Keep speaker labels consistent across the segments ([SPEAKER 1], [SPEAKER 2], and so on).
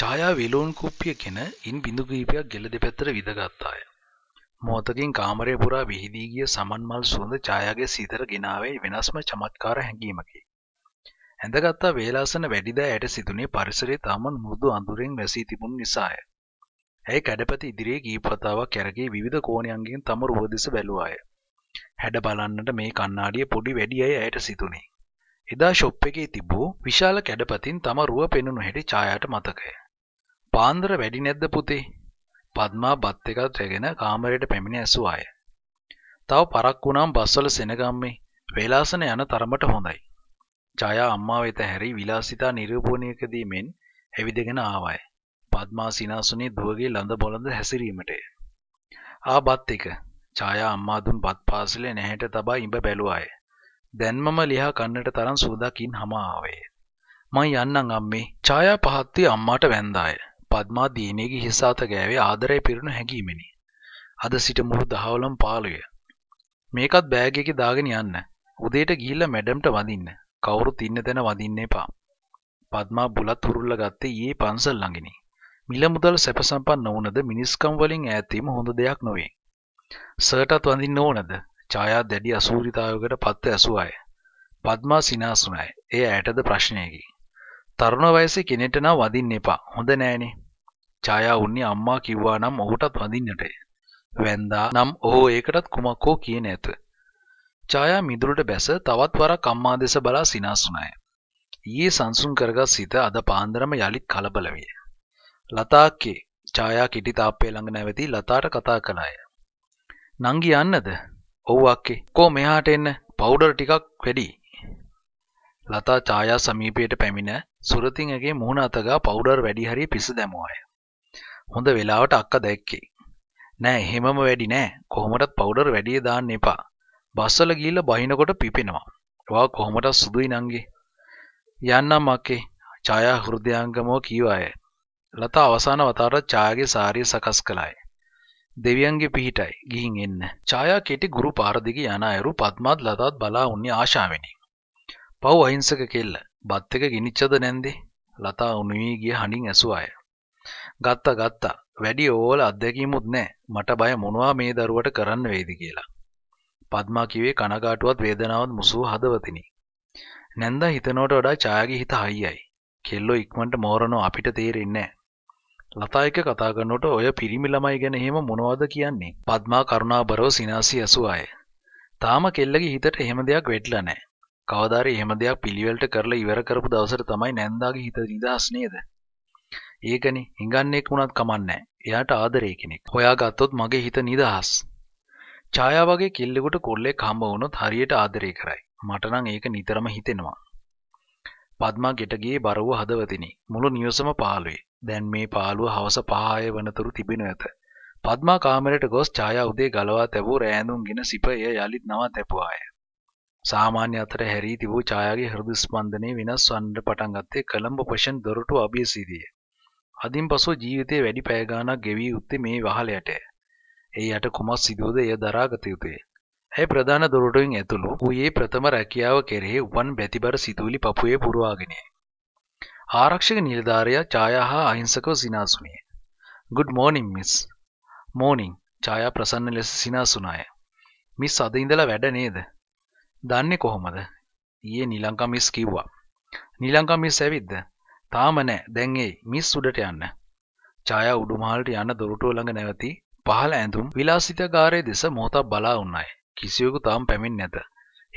[SPEAKER 1] ඡායා විලෝන් කුප්පියගෙන ඉන් බිඳු කිහිපයක් ගෙල දෙපැත්තට විදගත්තාය. මොහොතකින් කාමරය පුරා විහිදී ගිය සමන් මල් සුවඳ ඡායාගේ සිතට ගෙනාවේ වෙනස්ම චමත්කාර හැඟීමකි. ඇඳගත්තා වේලාසන වැඩිදෑ ඇයට සිදුනේ පරිසරයේ තමන් මුරුදු අඳුරෙන් වැසී තිබුණු නිසාය. ඇය කැඩපැති ඉදිරියේ කීප වතාවක් කැරකී විවිධ කෝණයන්ගෙන් තම රුව දෙස බැලුවාය. හැඩ බලන්නට මේ කණ්ණාඩිය පොඩි වැඩියයි ඇයට සිදුනේ. එදා ෂොප් එකේ තිබූ විශාල කැඩපතින් තම රුව පෙනුණු හැටි ඡායාට මතකය. පාන්දර වැඩි නැද්ද පුතේ? පద్මා බත් එකක් රැගෙන කාමරයට පැමිණ ඇසුවාය. තව පරක් වුණාම බස්වල සෙනගම්මේ වේලාසන යන තරමට හොඳයි. ජයා අම්මා වෙත හැරි විලාසිතා නිරූපණයකදී මෙන් ඇවිදගෙන ආවාය. පద్මා සිනාසුනේ දුවගේ ළඳ බොළඳ හැසිරීමටය. ආ බත් එක. ජයා අම්මා දුන් බත් පාසලේ නැහැට තබා ඉඹ බැලුවාය. දැන් මම ලියා කන්නට තරම් සුවඳකින් hama ආවේ. මං යන්නම් අම්මේ. ඡායා පහත්ති අම්මාට වැන්දාය. පද්මා දීනේගේ හිස අත ගෑවේ ආදරය පිරුණු හැඟීමෙනි. අද සිට මුළු දහවලම පාළුය. මේකත් බෑග් එකේ දාගෙන යන්න. උදේට ගිහිල්ලා මැඩම්ට වඳින්න. කවුරුත් ඉන්න තැන වඳින්න එපා. පද්මා බුලත් උරුල්ල ගත්තේ ඊයේ පන්සල් ළඟිනි. මිල මුදල් සැප සම්පන්න වුණද මිනිස්කම් වලින් ඈත් වීම හොඳ දෙයක් නොවේ. සර්ටත් වඳින්න ඕනද? ඡායා දැඩි අසූරිතාවයකට පත්ව ඇසු අය. පද්මා සිනාසුණයි. එය ඇයටද ප්‍රශ්නයකි. තරුණ වයසේ කෙනෙක්ට නම් වදින්න එපා. හොඳ නෑනේ. ඡායා උන්නේ අම්මා කිව්වා නම් ඔහුටත් වඳින්නටය. වැන්දා නම් ඔහු ඒකටත් කුමක් හෝ කියේ නැත. ඡායා මිදුලට බැස තවත් වරක් අම්මා දෙස බලා සිනාස් වුණාය. ඊයේ සංසුන් කරගත් සිත අද පාන්දරම යලිත් කලබල විය. ලතාක්කේ ඡායා කිටි තාප්පේ ළඟ නැවතී ලතාට කතා කළාය. නංගි යන්නද? ඔව් අක්කේ. කෝ මෙහාට එන්න. පවුඩර් ටිකක් වැඩි. ලතා ඡායා සමීපයට පැමිණ සුරතිංගගේ මුහුණ අතගා පවුඩර් වැඩි හරිය පිස දැමුවාය. හොඳ වෙලාවට අක්ක දැක්කේ. නෑ එහෙමම වැඩි නෑ කොහොමටත් පවුඩර් වැඩිය දාන්න එපා. බස්සල ගිහිල්ල බහිනකොට පිපෙනවා. වා කොහොමටත් සුදුයි නංගේ. යන්නම් අක්කේ. ඡායා හෘදයාංගමව කීවාය. ලතා අවසාන වතාවට ඡායාගේ සාරිය සකස් කළාය. දෙවියන්ගේ පිහිටයි ගිහින් එන්න. ඡායා කෙටි ගුරු පාර දිගේ යන අයරු පත්මාත් ලතාත් බලා උන්නේ ආශාවෙනි. පව් අහිංසක කෙල්ල. බත් එක ගිනිච්චද නැන්දේ? ලතා උණුවී ගිය හඬින් ඇසුවාය. ගත්තා ගත්තා. වැඩි ඕවල අත්දැකීමුත් නෑ. මට බය මොනවා මේ දරුවට කරන්න වෙයිද කියලා. පද්මා කිව්වේ කනගාටුවත් වේදනාවත් මුසූ හදවතිනි. නැන්දා හිතනවට වඩා ඡායාගේ හිත හයියයි. කෙල්ලෝ ඉක්මනට මෝරනෝ අපිට තේරෙන්නේ නෑ. ලතා එක කතා කරනකොට ඔය පිරිමි ළමයි ගැන එහෙම මොනවද කියන්නේ? පද්මා කරුණාබරව සිනාසී ඇසුව අය. තාම කෙල්ලගේ හිතට එහෙම දෙයක් වෙట్లా නෑ. කවදාරි එහෙම දෙයක් පිළිවෙලට කරලා ඉවර කරපු දවසට තමයි නැන්දාගේ හිත නිදහස් නේද? ඒකනේ හිඟන්නේක් වුණත් කමන්නේ. එයාට ආදරේ කෙනෙක්. හොයාගත්තොත් මගේ හිත නිදහස්. ඡායා වගේ කිල්ලෙකුට කොල්ලෙක් හම්බ වුණොත් හරියට ආදරේ කරයි. මට නම් ඒක නිතරම හිතෙනවා. පද්මා ගෙට ගියේ බරව හදවතිනි. මුළු නිවසම පාළුවේ. දැන් මේ පාළුව හවස 5 වනතුරු තිබෙනු ඇත. පද්මා කාමරයට ගොස් ඡායා උදේ ගලවා තැබූ රෑඳුන්ගෙන සිප එය යලිත් නවා තැබුවාය. සාමාන්‍ය අතර හැරී තිබූ ඡායාගේ හෘද ස්පන්දනය වෙනස් වන්නට පටන් ගත්තේ කොළඹ පොෂන් දොරටු අභියසීදී. අදින් පසු ජීවිතේ වැඩි පැය ගාණක් ගෙවී උත්තේ මේ වහලයට. ඒ යට කුමක් සිදුවද එය දරාගත යුතුය. ඇය ප්‍රධාන දොරටුවෙන් ඇතුළු ඌයේ ප්‍රථම රැකියාව කෙරෙහි උපන් බැතිබර සිතුවිලි පපුවේ පුරවාගෙනය. ආරක්ෂක නිලධාරියා ඡායා හා අහිංසකව සිනාසුණිය. "Good morning, miss." "Morning." ඡායා ප්‍රසන්න ලෙස සිනාසුණාය. "මිස් අද ඉඳලා වැඩ නේද?" "දන්නේ කොහොමද?" ඊයේ නිලංකා මිස් කිව්වා. "නිලංකා මිස් ඇවිද්ද?" තාම නෑ දැන් එයි මිස් උඩට යන්න. ඡායා උඩුමහලට යන දොරටුව ළඟ නැවති පහළ ඇඳුම් විලාසිතකාරයේ දෙස මොහොතක් බලා වුණාය. කිසිවෙකු තාම පැමිණ නැත.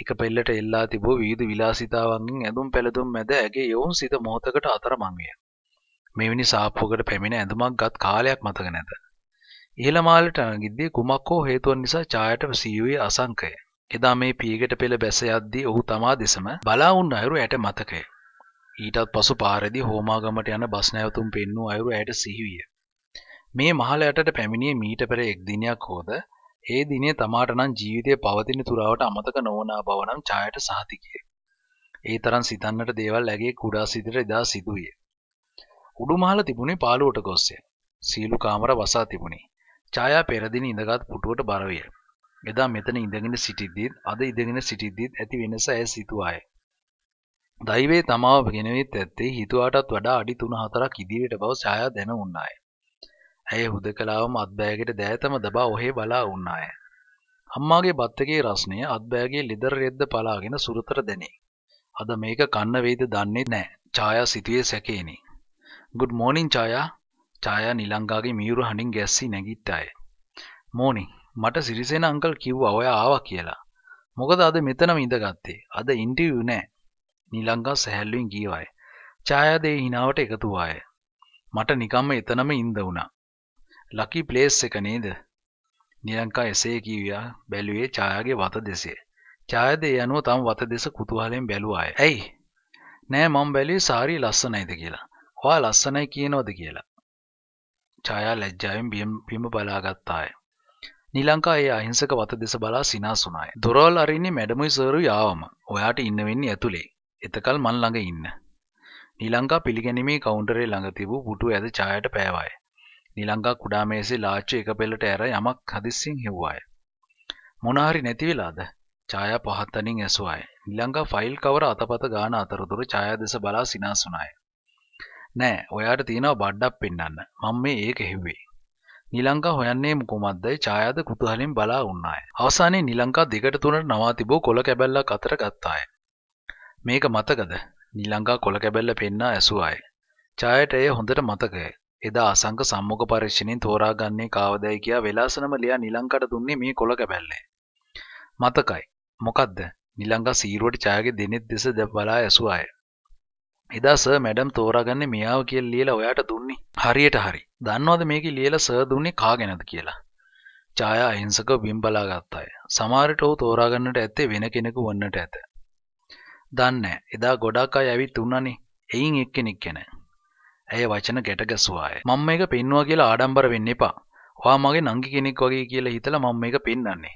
[SPEAKER 1] එක පෙල්ලට එල්ලා තිබූ විවිධ විලාසිතාවන්ගෙන් ඇඳුම් පැළඳුම් මැද ඇගේ යොවුන් සිත මොහොතකට අතරමං විය. මෙවැනි සාප්පුවකට පැමිණ ඇඳුමක් ගත් කාලයක් මතක නැත. ඉහළ මාලට නැගිද්දී කුමක් හෝ හේතුවක් නිසා ඡායට සියුවේ අසංකය. එදා මේ පීගට පෙළ බැස යද්දී ඔහු තමා දෙසම බලා වුන් අයුරු ඇට මතකය. ඊටත් පසු පාරදි හෝමාගමට යන බස් නැවතුම් පෙන්නූ අයුරු ඇයට සිහිවිය. මේ මහල යටට පැමිණිය මීට පෙර එක් දිනයක් හෝද ඒ දිනේ තමාට නම් ජීවිතය පවතින තුරාවට අමතක නොවනා බව නම් ඡායට සහතිකය. ඒ තරම් සිතන්නට දේවල් ඇගේ කුඩා සිතට එදා සිදුවිය. උඩුමහල තිබුණේ පාළුවට ගොස්ය. සීලු කාමර වසා තිබුණි. ඡායා පෙරදින ඉඳගත් පුටුවට බර විය. එදා මෙතන ඉඳගෙන සිටිද්දීත් අද ඉඳගෙන සිටිද්දීත් ඇති වෙනස ඇය සිතුවායේ. දෛවයේ තමාව ගෙනවෙත් ඇත්තේ හිතුවාටත් වඩා අඩි 3-4ක් ඉදිරියට බව ඡායා දැන උන්නාය. ඇය හුදකලාවම අත්බෑගට දෑතම දබා ඔහේ බලා උන්නාය. අම්මාගේ බත්තකේ රස්නය අත්බෑගේ ලිදර රෙද්ද පලාගෙන සුරතර දැනේ. අද මේක කන්න වේද දන්නේ නැහැ. ඡායා සිටියේ සැකේනි. good morning ඡායා. ඡායා නිලංගාගේ මීරු හඬින් ගැස්සී නැගිට්ටාය. morning මට සිරිසේන අංකල් කිව්වා ඔයා ආවා කියලා. මොකද අද මෙතනම ඉඳගත්තේ. අද ඉන්ටර්විව් නෑ. නිලංගා සැහැල්ලුවෙන් ගීවාය. ඡායාදේ හිනාවට එකතු ආය. මට නිකම්ම එතනම ඉඳ වුණා. ලකි ප්ලේස් එක නේද? නිලංකා එසේ කීවා බැලුවේ ඡායාගේ වත දෙසේ. ඡායාදේ යනුව තම වත දෙස කුතුහලයෙන් බැලුවාය. "ඇයි? නෑ මම බැලුවේ සාරි ලස්සනයිද කියලා. ඔයා ලස්සනයි කියනවද කියලා." ඡායා ලැජ්ජාවෙන් බිම බලාගත්තාය. නිලංකා ඒ අහිංසක වත දෙස බලා සිනාසුනාය. දොරවල් අරින්නේ මැඩමුයි සර්ු යාවම. ඔයාට ඉන්න වෙන්නේ ඇතුලේ. එතකල් මන් ළඟ ඉන්න. නිලංකා පිළිගැනීමේ කවුන්ටරේ ළඟ තිබූ පුටු ඇද ඡායට පෑවාය. නිලංකා කුඩා මේසේ ලාච්චු එක පෙළට ඇර යමක් හදිස්සියෙන් හෙව්වාය. මොනහරි නැති වෙලාද? ඡායා පහත්තනින් ඇසුවාය. නිලංකා ෆයිල් කවර අතපත ගාන අතරතුර ඡායා දෙස බලා සිනාසුනාය. නෑ, ඔයාට තියෙනවා බඩඩක් පෙන්වන්න. මම මේ ඒක හෙව්වේ. නිලංකා හොයන්නේ මොකමද්දයි ඡායාද කුතුහලෙන් බලා වුණාය. අවසානයේ නිලංකා දෙකට තුනට නවා තිබූ කොළ කැබැල්ලක් අතර ගත්තාය. මේක මතකද? නිලංගා කොළ කැබැල්ල පෙන්නා ඇසු අය. ඡායට එය හොඳට මතකය. එදා අසංක සම්මුඛ පරීක්ෂණයෙන් තෝරාගන්නේ කාවදයි කියා වෙලාසනම ලියා නිලංකට දුන්නේ මේ කොළ කැබැල්ලේ. මතකයි. මොකද්ද? නිලංගා සීරුවට ඡායගේ දෙනෙත් දෙස බලා ඇසු අය. එදා සර් මැඩම් තෝරාගන්නේ මියාව කියලා ලියලා ඔයාට දුන්නේ. හරියට හරි. දන්නවද මේකේ ලියලා සර් දුන්නේ කාගෙනද කියලා? ඡායා අහිංසකව බිම් බලාගත් අය. සමහරට ඔහු තෝරාගන්නට ඇත්තේ වෙන කෙනෙකු වන්නට ඇත. දන්නේ එදා ගොඩක් අය ඇවිත් උන්නනේ එයින් එක්කෙනෙක් ගැන. ඇය වචන ගැට ගැසුවාය. මම මේක පෙන්නවා කියලා ආඩම්බර වෙන්න එපා. ඔයා මගේ නංගි කෙනෙක් වගේ කියලා හිතලා මම මේක පෙන්වන්නේ.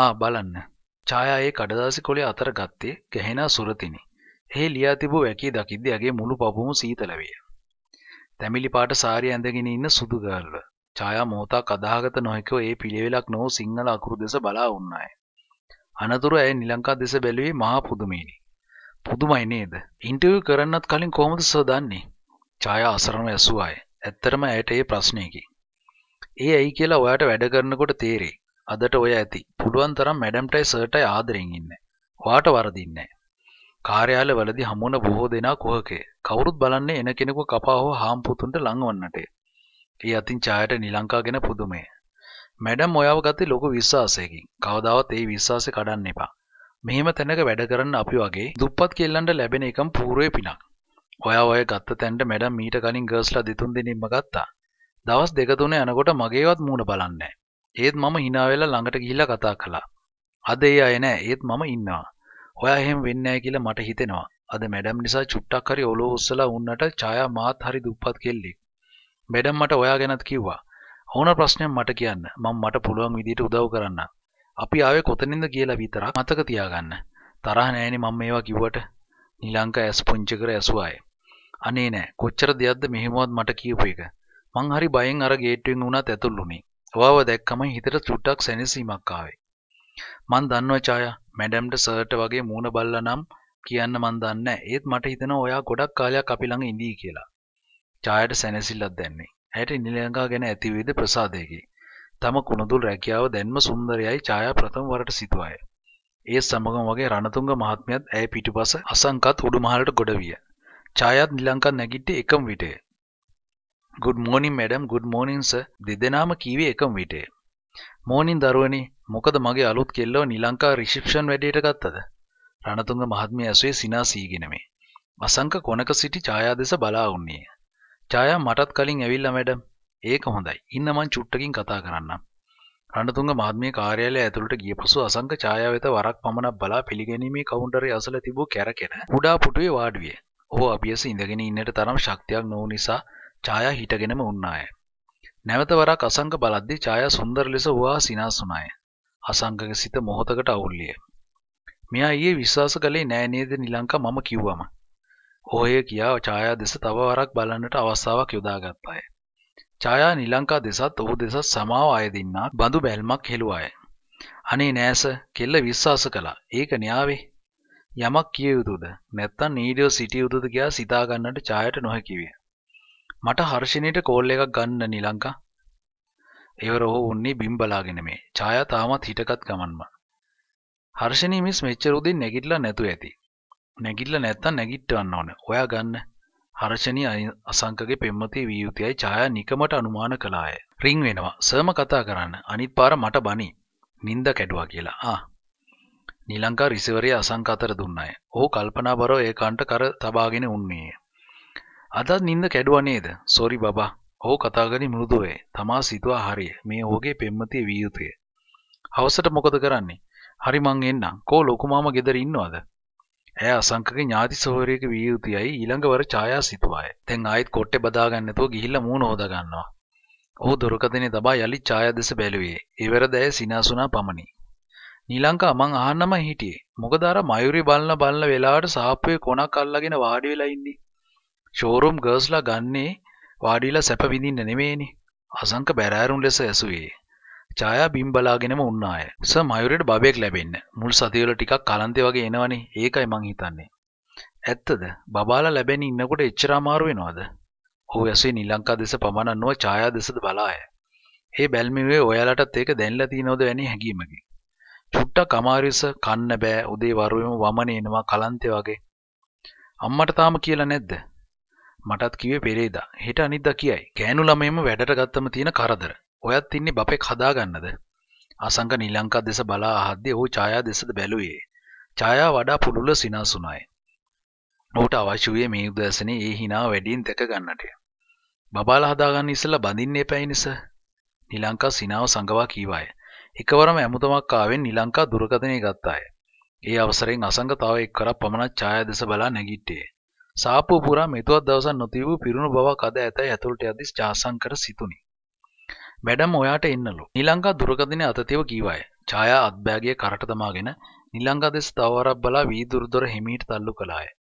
[SPEAKER 1] ආ බලන්න. ඡායා ඒ කඩදාසි කොලේ අතර ගත්තේ ගැහෙනා සුරතිනි. එහි ලියා තිබූ වැකී දකිද්දී ඇගේ මුළු පපුවම සීතල විය. තැමිලි පාට සාරිය ඇඳගෙන ඉන්න සුදු ගර්ල්ව. ඡායා මොහොතක් අදාහගත නොහැකිව ඒ පිළිවෙලක් නොව සිංහල අකුරු දෙස බලා වුණාය. අනතුරු ඇය නිලංකා දෙස බැලුවේ මහා පුදුමිනි. පුදුමයි නේද ඉන්ටව් කරන්නත් කලින් කොහොමද සොදන්නේ ඡායා අසරණව ඇසුව අය ඇත්තටම ඇයට ඒ ප්‍රශ්නයකි ඒ ඇයි කියලා ඔයාට වැඩ කරනකොට තේරෙයි අදට ඔය ඇති පුළුවන් තරම් මැඩම්ටයි සර්ටයි ආදරෙන් ඉන්න ඔයාට වරදින්නේ කාර්යාලවලදී හමුවන බොහෝ දෙනා කුහකේ කවුරුත් බලන්නේ එන කෙනෙකු කපා හෝ හාම්පුතුන්ට ලංවන්නට ඒ අතින් ඡායට නිලංකා ගැන පුදුමය මැඩම් ඔයාව ගත්තේ ලොකු විශ්වාසයකින් කවදාවත් ඒ විශ්වාසය කඩන්න එපා මෙහෙම තැනක වැඩ කරන්න අපි වගේ දුප්පත් කෙල්ලන්ට ලැබෙන එකම් පූර්වේ පිනක්. ඔයා ඔය ගත්ත තැන්ට මැඩම් මීට කලින් ගර්ස්ලා දෙතුන් දෙනින්ම ගත්තා. දවස් දෙක තුන යනකොට මගේවත් මූණ බලන්නේ ඒත් මම hina වෙලා ළඟට ගිහිල්ලා කතා කළා. අද ඒ අය නෑ ඒත් මම ඉන්නවා. ඔයා එහෙම වෙන්නේ නෑ කියලා මට හිතෙනවා. අද මැඩම් නිසා චුට්ටක් හරි ඔලෝ උස්සලා උන්නට ඡායා මාත් හරි දුප්පත් කෙල්ලෙක්. මැඩම් මට ඔයා ගැනත් කිව්වා. ඕන ප්‍රශ්නයක් මට කියන්න. මම මට පුළුවන් විදිහට උදව් කරන්නම්. අපි ආවේ කොතනින්ද කියලා විතරක් මතක තියාගන්න. තරහ නෑනේ මම මේවා කිව්වට. නිලංක ඇස් පුංචි කර ඇසුවාය. අනේ නෑ කොච්චර දෙයක්ද මෙහෙමවත් මට කියපු එක. මං හරි බයෙන් අර ගේට්ටුවෙන් වුණත් ඇතුළුුනේ. ඔයාව දැක්කම හිතට චුට්ටක් සැනසීමක් ආවේ. මං දන්නවා ඡායා මැඩම්ට සර්ට වගේ මූණ බල්ලා නම් කියන්න මන් දන්නේ ඒත් මට හිතෙනවා ඔයා ගොඩක් කාලයක් අපි ළඟ ඉඳී කියලා. ඡායාට සැනසෙල්ලක් දැන්නේ. ඇයට නිලංකා ගැන ඇතිවේද ප්‍රසාදයකි. තම කුණුදුල් රැකියාව දැන්ම සුන්දරයයි ඡායා ප්‍රථම වරට සිතුවාය. ඒ සමගම වගේ රණතුංග මහත්මයාත් ඇය පිටුපස අසංකත් උඩුමහලට ගොඩ විය. ඡායාත් නිලංකා නැගිට්ටේ එකම විටේ. "good morning madam good morning sir" දෙදෙනාම කීවේ එකම විටේ. "morning දරුවනි මොකද මගේ අලුත් කෙල්ලව නිලංකා රිසෙප්ෂන් වැඩේට ගත්තද?" රණතුංග මහත්මිය ඇසුවේ සිනාසීගෙන මේ. අසංක කොනක සිටි ඡායා දෙස බලා වුණේ. "ඡායා මටත් කලින් ඇවිල්ලා madam ඒක හොඳයි. ඉන්න මං චුට්ටකින් කතා කරන්නම්. රණතුංග මාත්මේ කාර්යාලය ඇතුළට ගිය පසු අසංක ඡායා වෙත වරක් පමණක් බලා පිළිගැනීමේ කවුන්ටරේ අසල තිබූ කැරකෙන කුඩා පුටුවේ වාඩුවේ. ඔහු අභියස ඉඳගෙන ඉන්නට තරම් ශක්තියක් නොවු නිසා ඡායා හිටගෙනම උන්නාය. නැවත වරක් අසංක බලද්දී ඡායා සුන්දර ලෙස වහා සිනාස් වුණාය. අසංකගේ සිත මොහොතකට අවුල්ලිය. මෙයා ඊයේ විශ්වාස කළේ නෑ නේද නිලංකා මම කිව්වම. ඔය කියා ඡායා දෙස තව වරක් බලන්නට අවස්ථාවක් යොදාගත්තාය. ඡායා නිලංකා දෙසත් ඔහු දෙසත් සමාව අයදින්නා බඳු බැල්මක් හෙළුවාය. අනේ නෑස කෙල්ල විශ්වාස කළා. ඒක න්‍යාවේ. යමක් කිය යුතුද නැත්තම් නීඩියෝ සිටිය යුතුද කියලා සිතා ගන්නට ඡායට නොහැකි විය. මට හර්ෂිනීට කෝල් එකක් ගන්න නිලංකා. ඒවර ඔහු උන්නේ බිම් බලාගෙන මේ. ඡායා තාමත් හිටගත් ගමන්ම. හර්ෂිනී මිස් මෙච්චර උදින් නැගිටලා නැතු ඇති. නැගිටලා නැත්තම් නැගිටවන්න ඕන. ඔයා ගන්න. හර්ෂණී අසංකගේ පෙම්මතේ වී යුතුයයි ඡායා නිකමට අනුමාන කළාය. රින් වෙනවා. සර්ම කතා කරන්න. අනිත් පාර මට බනි. නින්ද කැඩුවා කියලා. ආ. නිලංකා රිසවරයේ අසංක අතර දුන්නය. ඔහු කල්පනාබරව ඒ කන්ට කර තබාගෙන උන්නේය. අදත් නින්ද කැඩුවා නේද? සෝරි බබා. ඔහු කතා කරේ මෘදුවේ. තමා සිතුවා හරිය. මේ ඔහුගේ පෙම්මතේ වී යුතුය. හවසට මොකද කරන්නේ? හරි මං එන්නම්. කෝ ලොකු මාමා ගෙදර ඉන්නවද? ඇය අසංකක ඥාති සොහරයක විය යුතුයයි ඊළඟ වර ඡායා සිතුවාය. දැන් ආයෙත් කොට්ටේ බදා ගන්නතෝ ගිහිල්ලා මූණ හොදා ගන්නවා. ඔහු දොරකඩනේ තබා යලි ඡායා දෙස බැලුවේ. ඊවරද ඇය සිනාසුනා පමණි. නිලංකා මං අහන්නම හිටියේ. මොකද අර මයුරි බලන බලන වෙලාවට සාප්පුවේ කොනක් අල්ලගෙන වාඩි වෙලා ඉන්නේ. ෂෝරූම් ගර්ල්ස්ලා ගන්නේ වාඩිලා සැප විඳින්න නෙමෙයිනේ. අසංක බැරෑරුම් ලෙස ඇසුවේ. ඡායාබිම්බලාගෙනම උන්නාය. ස මයුරට බබෙක් ලැබෙන්න. මුල් සතිවල ටිකක් කලන්තේ වගේ එනවනේ. ඒකයි මං හිතන්නේ. ඇත්තද? බබාලා ලැබෙන්නේ ඉන්නකොට එච්චර අමාරු වෙනවද? ඔහු ඇසේ නිල් ලංකා දෙස පමණක් නොව ඡායා දෙසද බලාය. ඒ බැල්මිවේ ඔයාලටත් ඒක දැන්ලා තියෙනවද වැනි හැඟීමකින්. චුට්ටක් අමාරුස කන්න බෑ උදේ වරුවෙම වමන එනවා කලන්තේ වගේ. අම්මට තාම කියලා නැද්ද? මටත් කිව්වේ පෙරේදා. හෙට අනිද්දා කියයි. ගෑනු ළමයෙම වැඩට ගත්තම තියෙන කරදර. ඔයත් ඉන්නේ බපෙක් හදාගන්නද? ආසංග නිලංකා දෙස බලා අහද්දී ඔහු ඡායා දෙසද බැලුවේ. ඡායා වඩා පුළුල සිනාසුණායි. ඔහුට අවශ්‍ය වූයේ මේ උදෑසනේ ඒ hina වැඩියෙන් දැක ගන්නට. බබාලා හදාගන්න ඉස්සලා බඳින්න එපැයි නිසා නිලංකා සිනාව සංගවා කීවාය. එකවරම ඇමුතමක් ආවෙන් නිලංකා දුරකථනය ගත්තාය. ඒ අවසරෙන් අසංග තව එක් කරක් පමණක් ඡායා දෙස බලා නැගිටියේ. සාප්පුව පුරා මෙතුවත් දවසක් නොතිබූ පිරුණු බවක් අද ඇතැයි ඇතුළට යද්දී ඡාසංකර සිතුනි. මැඩම් ඔයාට එන්නලු. නිලංකා දුරකදින අතතිව කීවාය. ඡායා අත්බෑගිය කරට දමාගෙන නිලංගා දෙස තවවරක් බලා වීදුරු දොර හිමීට තල්ලු කළාය.